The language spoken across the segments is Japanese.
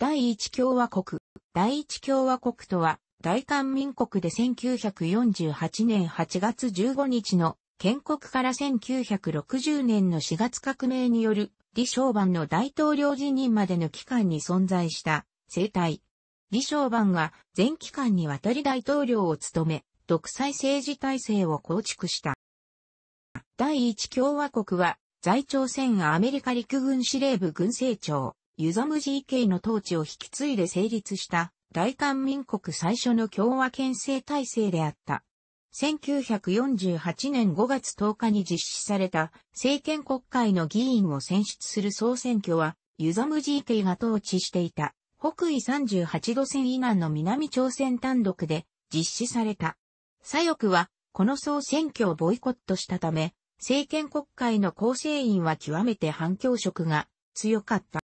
第一共和国。第一共和国とは、大韓民国で1948年8月15日の建国から1960年の4月革命による李承晩の大統領辞任までの期間に存在した政体。李承晩は全期間にわたり大統領を務め、独裁政治体制を構築した。第一共和国は、在朝鮮アメリカ陸軍司令部軍政庁、ユザム GK の統治を引き継いで成立した大韓民国最初の共和憲政体制であった。1948年5月10日に実施された政権国会の議員を選出する総選挙は、ユザム GK が統治していた北緯38度線以南の南朝鮮単独で実施された。左翼はこの総選挙をボイコットしたため、政権国会の構成員は極めて反共色が強かった。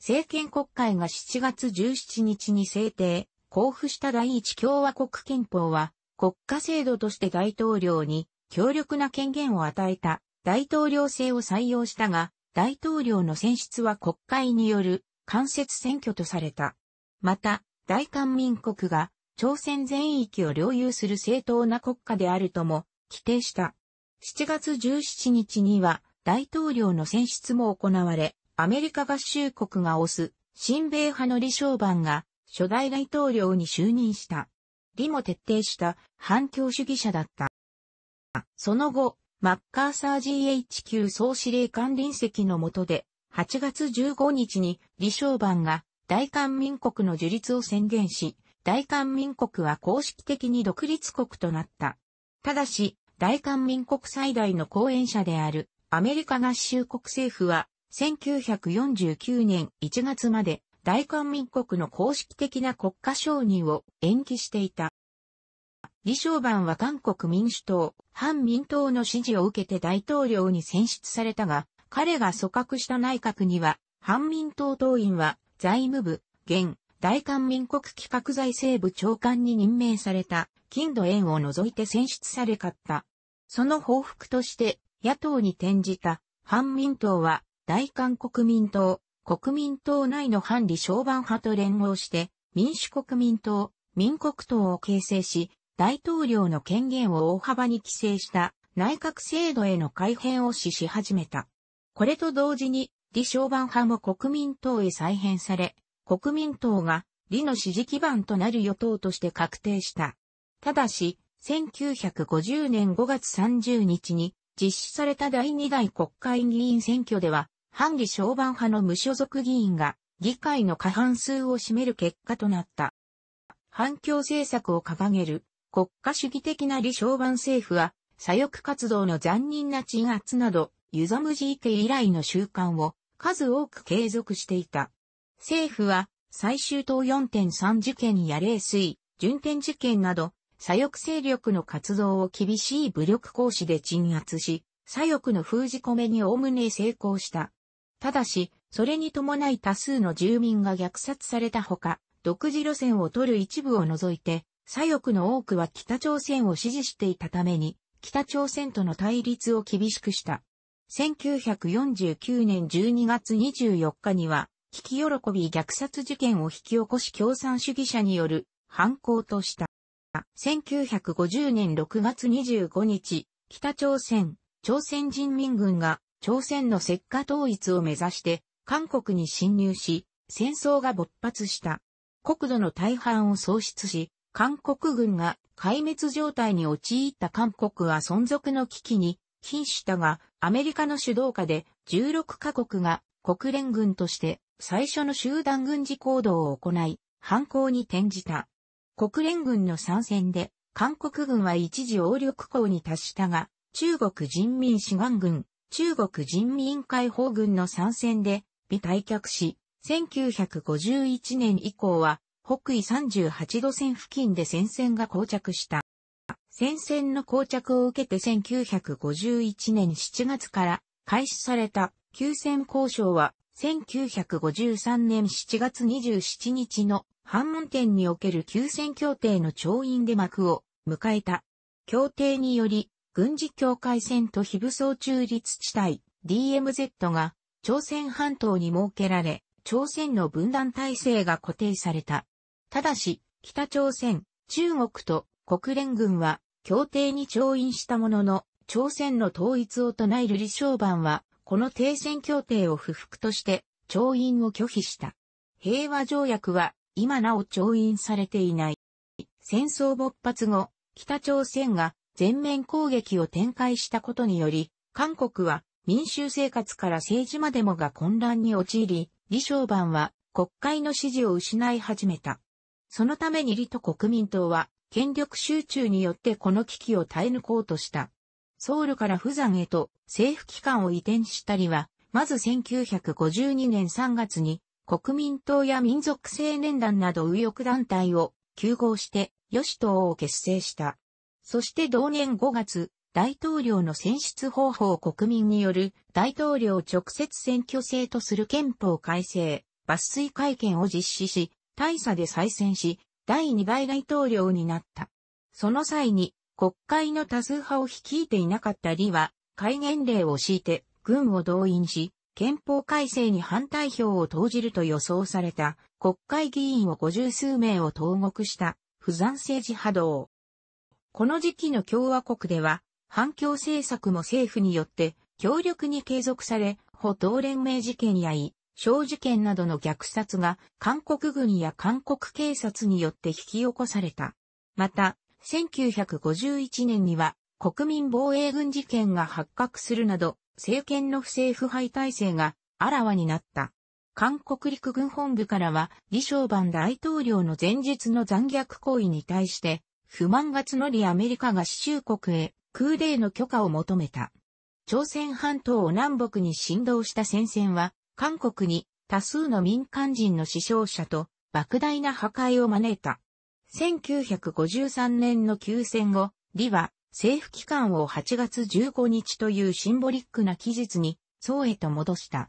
政権国会が7月17日に制定、交付した第一共和国憲法は、国家制度として大統領に強力な権限を与えた大統領制を採用したが、大統領の選出は国会による間接選挙とされた。また、大韓民国が朝鮮全域を領有する正当な国家であるとも規定した。7月17日には大統領の選出も行われ、アメリカ合衆国が推す、新米派の李承晩が、初代大統領に就任した。李も徹底した反共主義者だった。その後、マッカーサー GHQ 総司令官臨席の下で、8月15日に李承晩が大韓民国の樹立を宣言し、大韓民国は公式的に独立国となった。ただし、大韓民国最大の後援者であるアメリカ合衆国政府は1949年1月まで大韓民国の公式的な国家承認を延期していた。李承晩は韓国民主党、反民党の支持を受けて大統領に選出されたが、彼が組閣した内閣には、反民党党員は財務部、現、大韓民国企画財政部長官に任命された、金土縁を除いて選出されかった。その報復として、野党に転じた、反民党は、大韓国民党、国民党内の反李承番派と連合して、民主国民党、民国党を形成し、大統領の権限を大幅に規制した内閣制度への改変を指し始めた。これと同時に、李承番派も国民党へ再編され、国民党が李の支持基盤となる与党として確定した。ただし、1950年5月30日に実施された第2代国会議員選挙では、反議商売派の無所属議員が議会の過半数を占める結果となった。反共政策を掲げる国家主義的な李承晩政府は左翼活動の残忍な鎮圧など、ユザムジー家以来の習慣を数多く継続していた。政府は最終党4.3事件や冷水、順天事件など、左翼勢力の活動を厳しい武力行使で鎮圧し、左翼の封じ込めにおおむね成功した。ただし、それに伴い多数の住民が虐殺されたほか、独自路線を取る一部を除いて、左翼の多くは北朝鮮を支持していたために、北朝鮮との対立を厳しくした。1949年12月24日には、危機喜び虐殺事件を引き起こし共産主義者による犯行とした。1950年6月25日、北朝鮮、朝鮮人民軍が朝鮮の石化統一を目指して韓国に侵入し、戦争が勃発した。国土の大半を喪失し、韓国軍が壊滅状態に陥った韓国は存続の危機に瀕したが、アメリカの主導下で16カ国が国連軍として最初の集団軍事行動を行い、反抗に転じた。国連軍の参戦で、韓国軍は一時応力港に達したが、中国人民志願軍、中国人民解放軍の参戦で、美退却し、1951年以降は、北緯38度線付近で戦線が膠着した。戦線の膠着を受けて1951年7月から開始された休戦交渉は1953年7月27日の反問点における休戦協定の調印で幕を迎えた。協定により軍事境界線と非武装中立地帯 DMZ が朝鮮半島に設けられ、朝鮮の分断体制が固定された。ただし、北朝鮮、中国と国連軍は協定に調印したものの、朝鮮の統一を唱える李承晩は、この停戦協定を不服として、調印を拒否した。平和条約は、今なお調印されていない。戦争勃発後、北朝鮮が全面攻撃を展開したことにより、韓国は民衆生活から政治までもが混乱に陥り、李承晩は国会の支持を失い始めた。そのために李と国民党は権力集中によってこの危機を耐え抜こうとした。ソウルから釜山へと政府機関を移転したりは、まず1952年3月に国民党や民族青年団など右翼団体を休合して、吉党を結成した。そして同年5月、大統領の選出方法を国民による大統領直接選挙制とする憲法改正、抜粋会見を実施し、大差で再選し、第2倍大統領になった。その際に、国会の多数派を率いていなかった李は、戒厳令を敷いて、軍を動員し、憲法改正に反対票を投じると予想された、国会議員を五十数名を投獄した、不残政治波動。この時期の共和国では、反共政策も政府によって強力に継続され、保道連盟事件やい、小事件などの虐殺が韓国軍や韓国警察によって引き起こされた。また、1951年には国民防衛軍事件が発覚するなど、政権の不正腐敗体制があらわになった。韓国陸軍本部からは、李承晩大統領の前日の残虐行為に対して、不満が募りアメリカが死州国へ空冷の許可を求めた。朝鮮半島を南北に振動した戦線は、韓国に多数の民間人の死傷者と莫大な破壊を招いた。1953年の休戦後、李は政府機関を8月15日というシンボリックな期日に、宋へと戻した。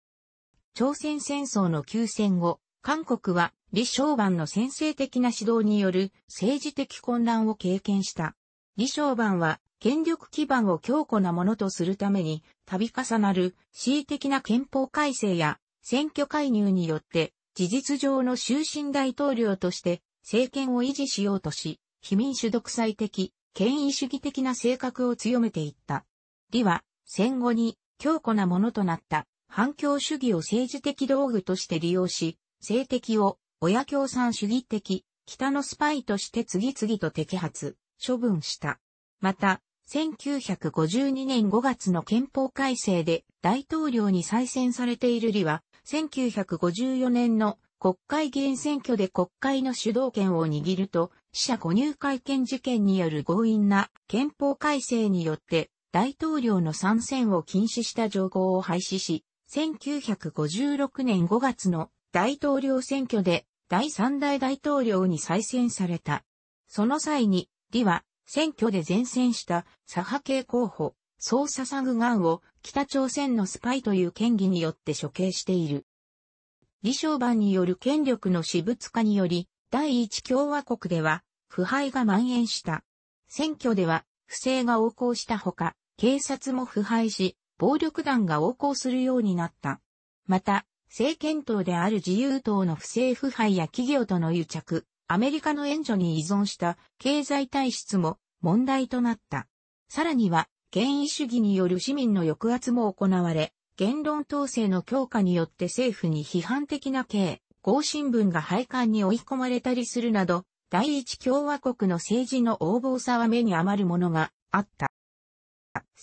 朝鮮戦争の休戦後、韓国は李承晩の先制的な指導による政治的混乱を経験した。李承晩は権力基盤を強固なものとするために、度重なる恣意的な憲法改正や選挙介入によって、事実上の終身大統領として政権を維持しようとし、非民主独裁的、権威主義的な性格を強めていった。李は戦後に強固なものとなった反共主義を政治的道具として利用し、性的を親共産主義的、北のスパイとして次々と摘発、処分した。また、1952年5月の憲法改正で大統領に再選されている李は、1954年の国会議員選挙で国会の主導権を握ると、死者誤入会見事件による強引な憲法改正によって大統領の参戦を禁止した条項を廃止し、1956年5月の大統領選挙で第三代大統領に再選された。その際に、李は選挙で前線した左派系候補、ソーササグガンを北朝鮮のスパイという権威によって処刑している。李昌番による権力の私物化により、第一共和国では腐敗が蔓延した。選挙では不正が横行したほか、警察も腐敗し、暴力団が横行するようになった。また、政権党である自由党の不正腐敗や企業との癒着、アメリカの援助に依存した経済体質も問題となった。さらには、権威主義による市民の抑圧も行われ、言論統制の強化によって政府に批判的な営。合新聞が廃刊に追い込まれたりするなど、第一共和国の政治の横暴さは目に余るものがあった。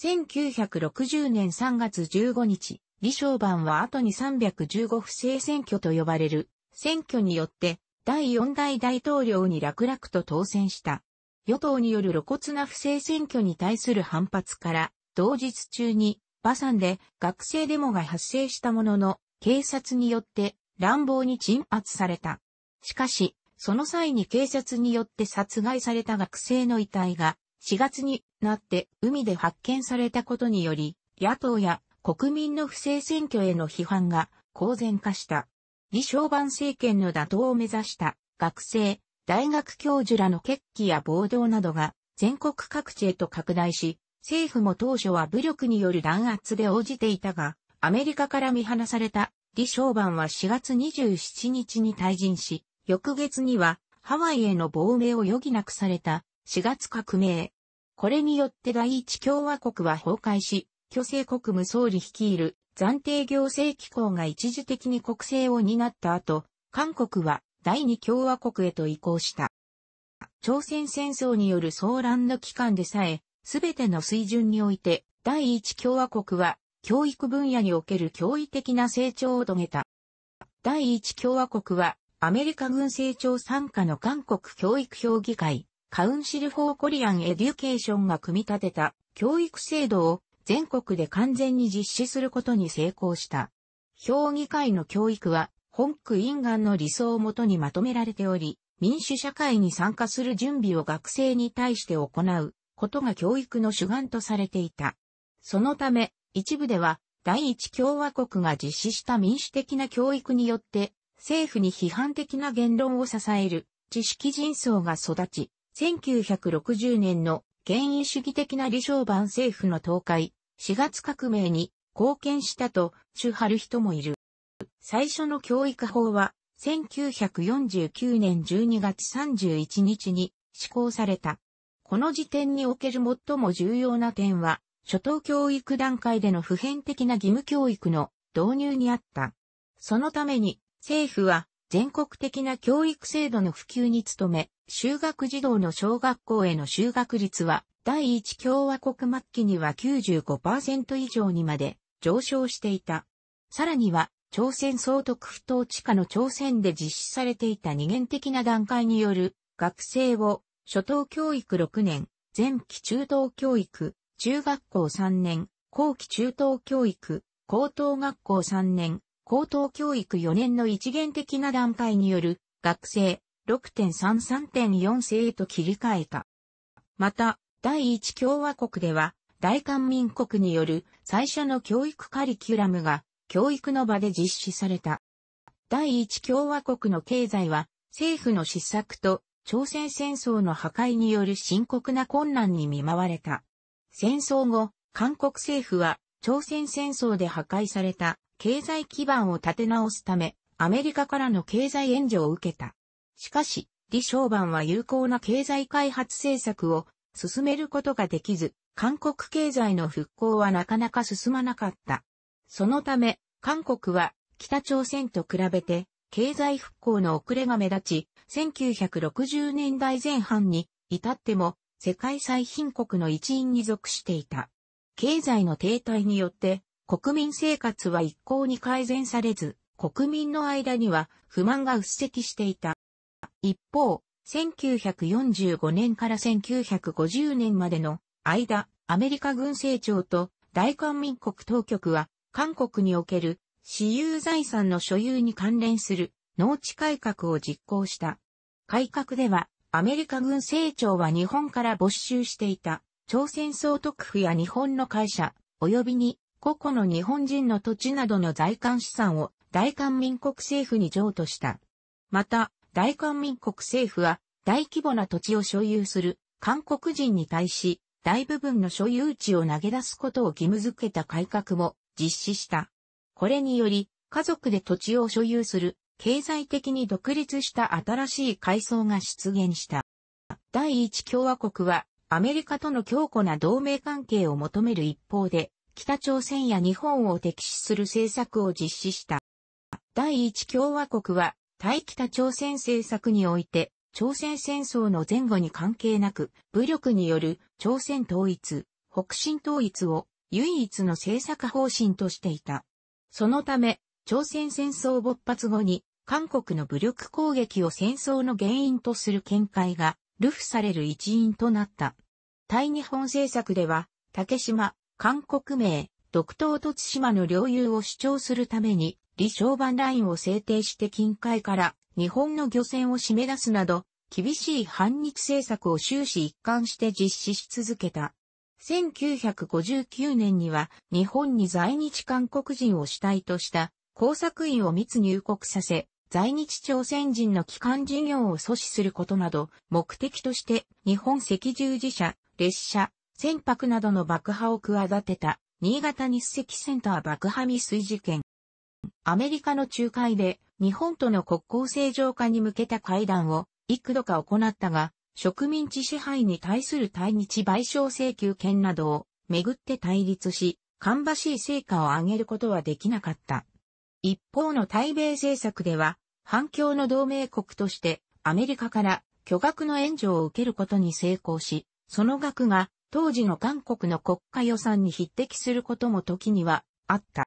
1960年3月15日、李承晩は後に315不正選挙と呼ばれる選挙によって第四代大統領に楽々と当選した。与党による露骨な不正選挙に対する反発から、同日中に、馬山で学生デモが発生したものの、警察によって乱暴に鎮圧された。しかし、その際に警察によって殺害された学生の遺体が、4月になって海で発見されたことにより、野党や国民の不正選挙への批判が公然化した。李承晩政権の打倒を目指した学生、大学教授らの決起や暴動などが全国各地へと拡大し、政府も当初は武力による弾圧で応じていたが、アメリカから見放された李承晩は4月27日に退陣し、翌月にはハワイへの亡命を余儀なくされた4月革命。これによって第一共和国は崩壊し、巨勢国務総理率いる暫定行政機構が一時的に国政を担った後、韓国は第二共和国へと移行した。朝鮮戦争による騒乱の期間でさえ、すべての水準において、第一共和国は教育分野における驚異的な成長を遂げた。第一共和国はアメリカ軍成長参加の韓国教育評議会、カウンシル・フォー・コリアン・エデュケーションが組み立てた教育制度を全国で完全に実施することに成功した。評議会の教育は、本区院岸の理想をもとにまとめられており、民主社会に参加する準備を学生に対して行うことが教育の主眼とされていた。そのため、一部では、第一共和国が実施した民主的な教育によって、政府に批判的な言論を支える知識人層が育ち、1960年の権威主義的な李承晩政府の倒壊、4月革命に貢献したと主張る人もいる。最初の教育法は1949年12月31日に施行された。この時点における最も重要な点は、初等教育段階での普遍的な義務教育の導入にあった。そのために政府は全国的な教育制度の普及に努め、就学児童の小学校への就学率は第一共和国末期には95%以上にまで上昇していた。さらには、朝鮮総督府統治下の朝鮮で実施されていた二元的な段階による学生を初等教育6年、前期中等教育、中学校3年、後期中等教育、高等学校3年、高等教育4年の一元的な段階による学生6.33.4世へと切り替えた。また、第一共和国では、大韓民国による最初の教育カリキュラムが教育の場で実施された。第一共和国の経済は政府の失策と朝鮮戦争の破壊による深刻な困難に見舞われた。戦争後、韓国政府は朝鮮戦争で破壊された経済基盤を立て直すため、アメリカからの経済援助を受けた。しかし、李承晩は有効な経済開発政策を進めることができず、韓国経済の復興はなかなか進まなかった。そのため、韓国は北朝鮮と比べて経済復興の遅れが目立ち、1960年代前半に至っても世界最貧国の一員に属していた。経済の停滞によって国民生活は一向に改善されず、国民の間には不満が鬱積していた。一方、1945年から1950年までの間、アメリカ軍政庁と大韓民国当局は、韓国における私有財産の所有に関連する農地改革を実行した。改革では、アメリカ軍政庁は日本から没収していた朝鮮総督府や日本の会社、及びに個々の日本人の土地などの財関資産を大韓民国政府に譲渡した。また、大韓民国政府は大規模な土地を所有する韓国人に対し大部分の所有地を投げ出すことを義務づけた改革も実施した。これにより家族で土地を所有する経済的に独立した新しい階層が出現した。第一共和国はアメリカとの強固な同盟関係を求める一方で北朝鮮や日本を敵視する政策を実施した。第一共和国は対北朝鮮政策において、朝鮮戦争の前後に関係なく、武力による朝鮮統一、北進統一を唯一の政策方針としていた。そのため、朝鮮戦争勃発後に、韓国の武力攻撃を戦争の原因とする見解が、流布される一因となった。対日本政策では、竹島、韓国名、独島と津島の領有を主張するために、李承晩ラインを制定して近海から日本の漁船を締め出すなど、厳しい反日政策を終始一貫して実施し続けた。1959年には日本に在日韓国人を主体とした工作員を密入国させ、在日朝鮮人の帰還事業を阻止することなど、目的として日本赤十字社、列車、船舶などの爆破を企てた、新潟日赤センター爆破未遂事件。アメリカの仲介で日本との国交正常化に向けた会談を幾度か行ったが、植民地支配に対する対日賠償請求権などをめぐって対立し、芳しい成果を上げることはできなかった。一方の対米政策では、反共の同盟国としてアメリカから巨額の援助を受けることに成功し、その額が当時の韓国の国家予算に匹敵することも時にはあった。